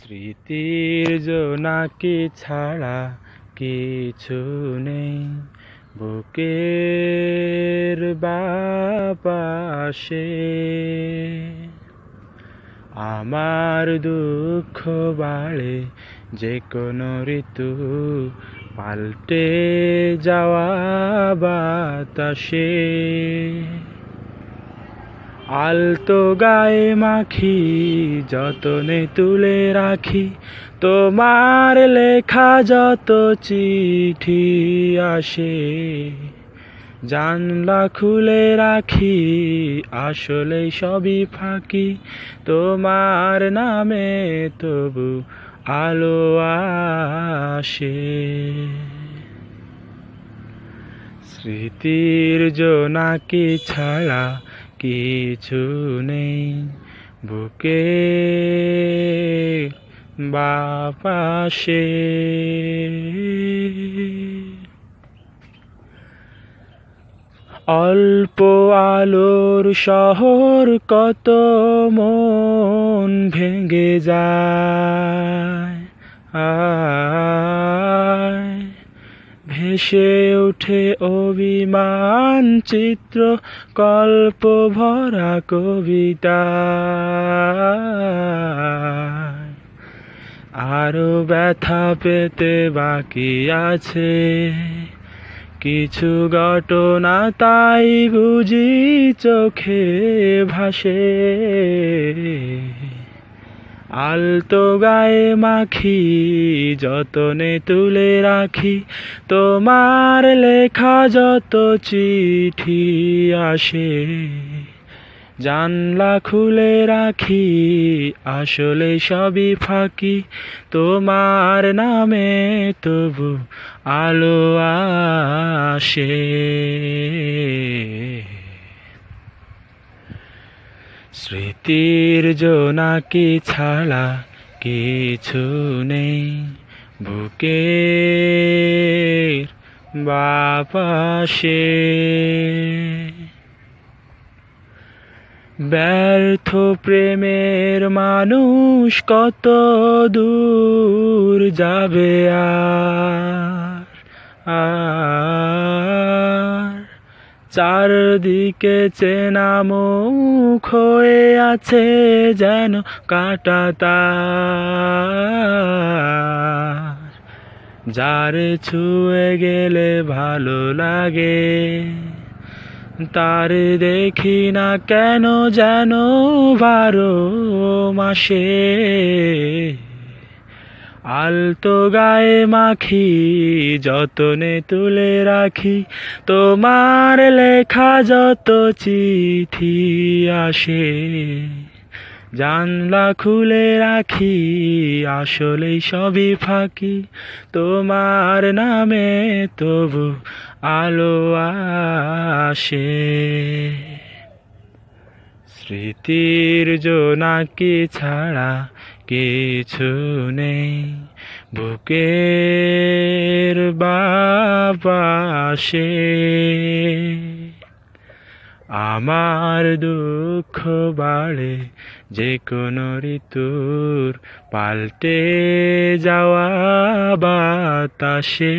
স্মৃতির জোনাকি ছাড়া কিছু নেই বুকের বাপাশে আমার দুঃখ বাড়ে যে কোনো ঋতু পাল্টে যাওয়া বাতাসে আলতো গায়ে মাখি যতনে তুলে রাখি তোমার লেখা যত চিঠি আসে জানলা খুলে রাখি আসলে সবই ফাঁকি তোমার নামে তবু আলো আসে স্মৃতির জোনাকি ছাড়া কিছু নেই বুকে বাপাশে অল্প আলোর শহর কত মন ভেঙে যায় আ ভেসে ওঠে অভিমান চিত্র কল্প ভরা কবিতা আরো ব্যথা পেতে বাকি আছে কিছু ঘটনা তাই বুঝি চোখে ভাসে আলতো গায়ে মাখি যতনে তুলে রাখি তোমার লেখা যত চিঠি আসে জানলা খুলে রাখি আসলে সবই ফাঁকি তোমার নামে তবু আলো আসে স্মৃতির জো নাকি ছাড়া কিছু নেই বুকে বাপাশে ব্যর্থ প্রেমের মানুষ কত দূর যাবে আর চারদিকে চেনা মুখ হয়ে আছে যেন কাটাতা যার ছুঁয়ে গেলে ভালো লাগে তার দেখি না কেন যেন বারো মাসে আলতো গায়ে মাখি যতনে তুলে রাখি তোমার লেখা যত চিঠি আসে জানলা খুলে রাখি আসলে সবই ফাঁকি তোমার নামে তবু আলো আসে স্মৃতির জোনাকি ছাড়া কিছু নেই বুকের বাপাশে আমার দুঃখ বাড়ে যে কোনো ঋতুর পাল্টে যাওয়া বাতাসে